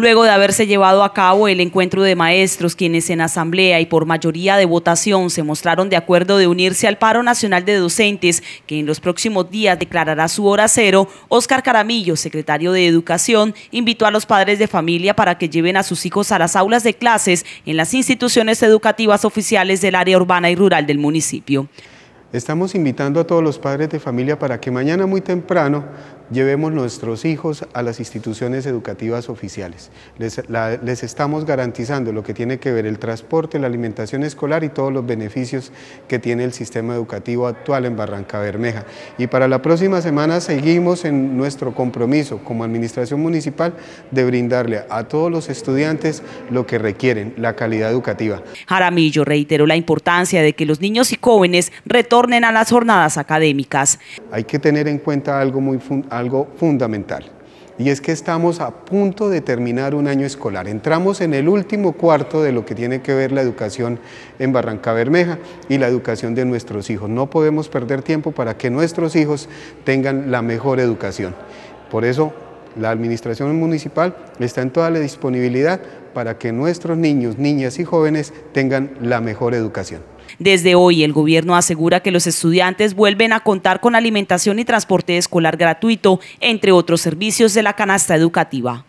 luego de haberse llevado a cabo el encuentro de maestros, quienes en asamblea y por mayoría de votación se mostraron de acuerdo de unirse al paro nacional de docentes, que en los próximos días declarará su hora cero, Óscar Caramillo, secretario de Educación, invitó a los padres de familia para que lleven a sus hijos a las aulas de clases en las instituciones educativas oficiales del área urbana y rural del municipio. Estamos invitando a todos los padres de familia para que mañana muy temprano llevemos nuestros hijos a las instituciones educativas oficiales. Les, estamos garantizando lo que tiene que ver el transporte, la alimentación escolar y todos los beneficios que tiene el sistema educativo actual en Barranca Bermeja. Y para la próxima semana seguimos en nuestro compromiso como Administración Municipal de brindarle a todos los estudiantes lo que requieren, la calidad educativa. Jaramillo reiteró la importancia de que los niños y jóvenes retornen a las jornadas académicas. Hay que tener en cuenta algo, muy algo fundamental y es que estamos a punto de terminar un año escolar. Entramos en el último cuarto de lo que tiene que ver la educación en Barranca Bermeja y la educación de nuestros hijos. No podemos perder tiempo para que nuestros hijos tengan la mejor educación. Por eso la administración municipal está en toda la disponibilidad para que nuestros niños, niñas y jóvenes tengan la mejor educación. Desde hoy el gobierno asegura que los estudiantes vuelven a contar con alimentación y transporte escolar gratuito, entre otros servicios de la canasta educativa.